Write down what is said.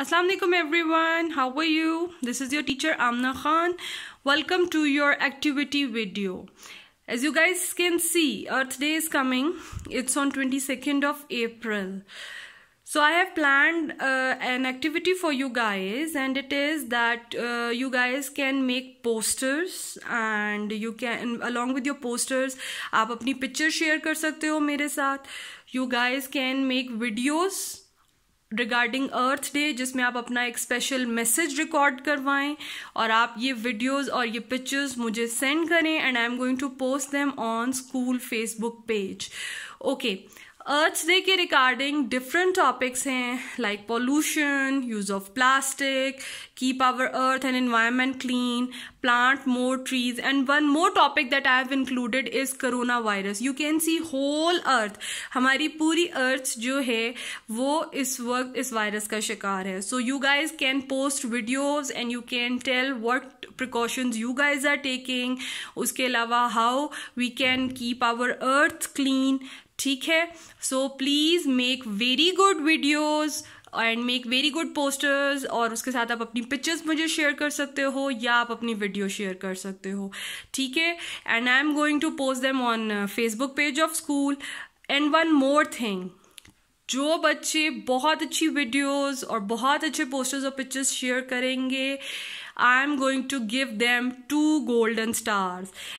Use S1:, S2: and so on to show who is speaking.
S1: Assalamualaikum alaikum everyone how are you this is your teacher Amna Khan welcome to your activity video as you guys can see earth uh, day is coming it's on 22nd of April so I have planned uh, an activity for you guys and it is that uh, you guys can make posters and you can along with your posters आप अपनी picture share कर सकते हो मेरे साथ you guys can make videos regarding Earth Day जिसमें आप अपना एक स्पेशल मैसेज रिकॉर्ड करवाएं और आप ये वीडियोस और ये पिक्चर्स मुझे सेंड करें and I am going to post them on school Facebook page okay Earth Day के रिगार्डिंग डिफरेंट टॉपिक्स हैं like pollution use of plastic keep our earth and environment clean plant more trees and one more topic that I have included is corona virus you can see whole earth हमारी पूरी अर्थ जो है वो इस वक्त इस virus का शिकार है so you guys can post videos and you can tell what precautions you guys are taking उसके अलावा how we can keep our earth clean ठीक है so please make very good videos and make very good posters और उसके साथ आप अपनी pictures मुझे शेयर कर सकते हो या आप अपनी वीडियो शेयर कर सकते हो ठीक है and I am going to post them on Facebook page of school and one more thing जो बच्चे बहुत अच्छी वीडियोस और बहुत अच्छे पोस्टर्स और पिक्चर्स शेयर करेंगे I am going to give them to golden stars